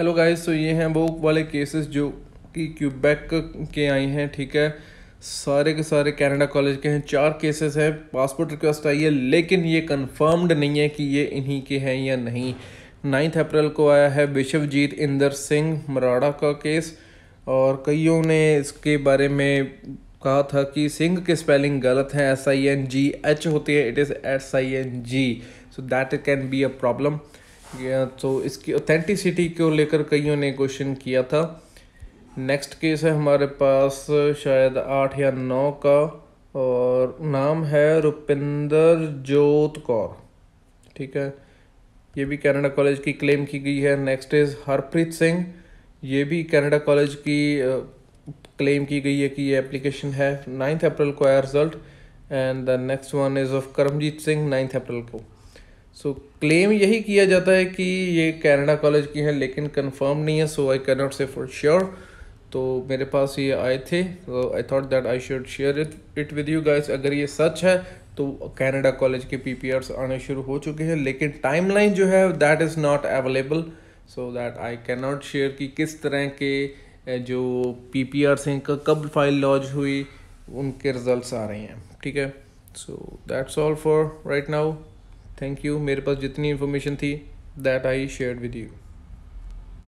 hello guys तो ये हैं वो वाले केसेस जो कि क्यूबैक के आए हैं ठीक है सारे के सारे कनाडा कॉलेज के हैं चार केसेस हैं पासपोर्ट रिक्वेस्ट आई है लेकिन ये कंफर्म्ड नहीं है कि ये इन्हीं के हैं या नहीं नाइन्थ अप्रैल को आया है विश्वजीत इंदर सिंह मराड़ा का केस और कईयों ने इसके बारे में कहा था कि सिंह के स्पेलिंग गलत हैं S I N G H होती है it is S I N G so that can be a problem तो इसकी ऑथेंटिसिटी को लेकर कईयों ने क्वेश्चन किया था नेक्स्ट केस है हमारे पास शायद आठ या नौ का और नाम है रुपिंदर जोत कौर ठीक है ये भी कनाडा कॉलेज की क्लेम की गई है नेक्स्ट इज़ हरप्रीत सिंह ये भी कनाडा कॉलेज की क्लेम की गई है कि ये एप्लीकेशन है नाइन्थ अप्रैल को आया result and the next one is of Karamjit Singh ninth April को सो क्लेम यही किया जाता है कि ये कैनेडा कॉलेज की हैं लेकिन कंफर्म नहीं है so I can not say for sure तो मेरे पास ये आए थे I thought that I should share it it with you guys अगर ये सच है तो कैनेडा कॉलेज के पी पी आने शुरू हो चुके हैं लेकिन लाइन जो है that is not available so that I can not share कि किस तरह के जो पी पी हैं कब फाइल लॉन्च हुई उनके रिजल्ट्स आ रहे हैं ठीक है so that's all for right now thank you मेरे पास जितनी इन्फॉर्मेशन थी that I share with you